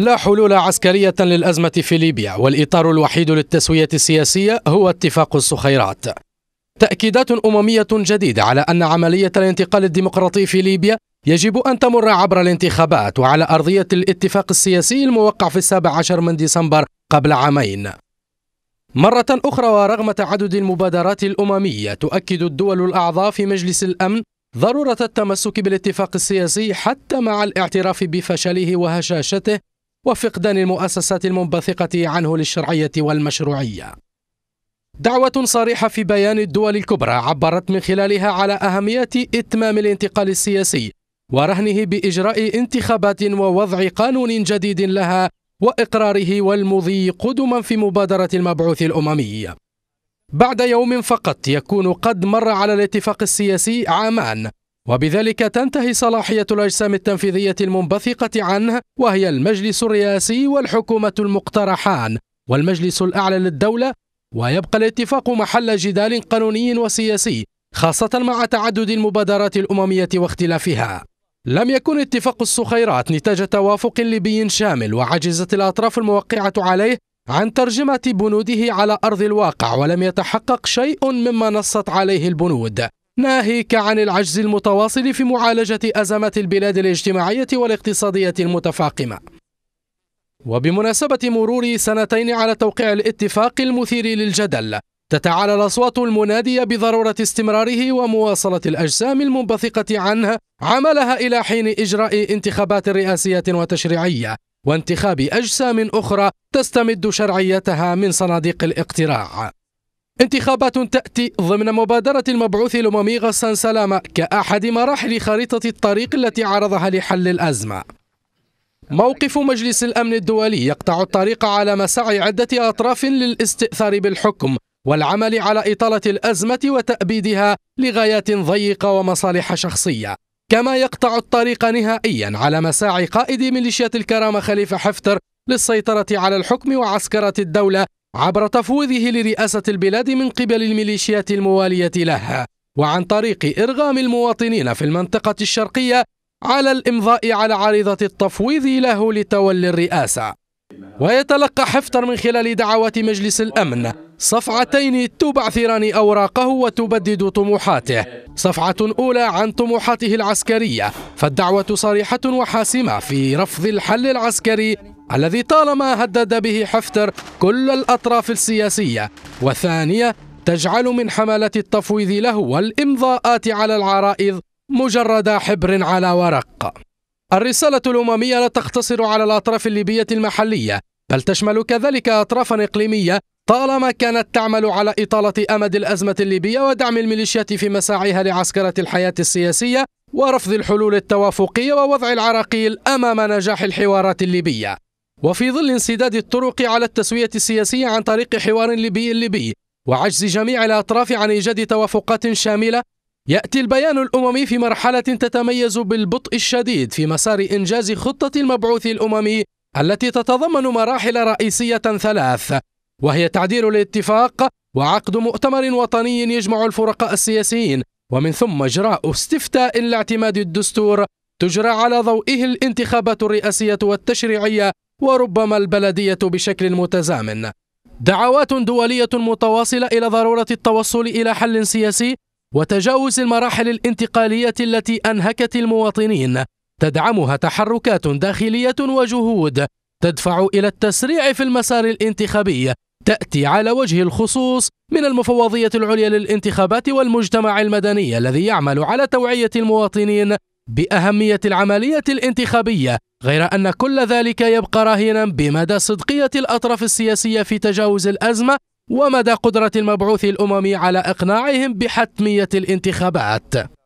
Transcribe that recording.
لا حلول عسكرية للأزمة في ليبيا والإطار الوحيد للتسوية السياسية هو اتفاق الصخيرات تأكيدات أممية جديدة على أن عملية الانتقال الديمقراطي في ليبيا يجب أن تمر عبر الانتخابات وعلى أرضية الاتفاق السياسي الموقع في السابع عشر من ديسمبر قبل عامين مرة أخرى ورغم تعدد المبادرات الأممية تؤكد الدول الأعضاء في مجلس الأمن ضرورة التمسك بالاتفاق السياسي حتى مع الاعتراف بفشله وهشاشته وفقدان المؤسسات المنبثقة عنه للشرعية والمشروعية دعوة صريحة في بيان الدول الكبرى عبرت من خلالها على أهمية إتمام الانتقال السياسي ورهنه بإجراء انتخابات ووضع قانون جديد لها وإقراره والمضي قدما في مبادرة المبعوث الأممي بعد يوم فقط يكون قد مر على الاتفاق السياسي عامان وبذلك تنتهي صلاحية الأجسام التنفيذية المنبثقة عنه وهي المجلس الرئاسي والحكومة المقترحان والمجلس الأعلى للدولة ويبقى الاتفاق محل جدال قانوني وسياسي خاصة مع تعدد المبادرات الأممية واختلافها لم يكن اتفاق السخيرات نتاج توافق ليبي شامل وعجزت الأطراف الموقعة عليه عن ترجمة بنوده على أرض الواقع ولم يتحقق شيء مما نصت عليه البنود ناهيك عن العجز المتواصل في معالجة أزمة البلاد الاجتماعية والاقتصادية المتفاقمة وبمناسبة مرور سنتين على توقيع الاتفاق المثير للجدل تتعالى الأصوات المنادية بضرورة استمراره ومواصلة الأجسام المنبثقة عنه عملها إلى حين إجراء انتخابات رئاسية وتشريعية وانتخاب أجسام أخرى تستمد شرعيتها من صناديق الاقتراع انتخابات تأتي ضمن مبادرة المبعوث الأممي غسان سلامة كأحد مراحل خريطة الطريق التي عرضها لحل الأزمة موقف مجلس الأمن الدولي يقطع الطريق على مساعي عدة أطراف للاستئثار بالحكم والعمل على إطالة الأزمة وتأبيدها لغايات ضيقة ومصالح شخصية كما يقطع الطريق نهائيا على مساعي قائد ميليشيات الكرامة خليفة حفتر للسيطرة على الحكم وعسكرة الدولة عبر تفويضه لرئاسة البلاد من قبل الميليشيات الموالية له وعن طريق إرغام المواطنين في المنطقة الشرقية على الإمضاء على عريضة التفويض له لتولي الرئاسة ويتلقى حفتر من خلال دعوات مجلس الأمن صفعتين تبعثران أوراقه وتبدد طموحاته صفعة أولى عن طموحاته العسكرية فالدعوة صريحة وحاسمة في رفض الحل العسكري الذي طالما هدد به حفتر كل الأطراف السياسية والثانية تجعل من حملة التفويض له والإمضاءات على العرائض مجرد حبر على ورق الرسالة الأممية لا تقتصر على الأطراف الليبية المحلية بل تشمل كذلك أطرافا إقليمية طالما كانت تعمل على إطالة أمد الأزمة الليبية ودعم الميليشيات في مساعيها لعسكرة الحياة السياسية ورفض الحلول التوافقية ووضع العراقيل أمام نجاح الحوارات الليبية وفي ظل انسداد الطرق على التسوية السياسية عن طريق حوار ليبي ليبي وعجز جميع الأطراف عن إيجاد توافقات شاملة يأتي البيان الأممي في مرحلة تتميز بالبطء الشديد في مسار إنجاز خطة المبعوث الأممي التي تتضمن مراحل رئيسية ثلاث وهي تعديل الاتفاق وعقد مؤتمر وطني يجمع الفرقاء السياسيين ومن ثم إجراء استفتاء لاعتماد الدستور تجرى على ضوئه الانتخابات الرئاسية والتشريعية وربما البلدية بشكل متزامن دعوات دولية متواصلة إلى ضرورة التوصل إلى حل سياسي وتجاوز المراحل الانتقالية التي أنهكت المواطنين تدعمها تحركات داخلية وجهود تدفع إلى التسريع في المسار الانتخابي تأتي على وجه الخصوص من المفوضية العليا للانتخابات والمجتمع المدني الذي يعمل على توعية المواطنين بأهمية العملية الانتخابية غير أن كل ذلك يبقى راهنا بمدى صدقية الأطراف السياسية في تجاوز الأزمة ومدى قدرة المبعوث الأممي على إقناعهم بحتمية الانتخابات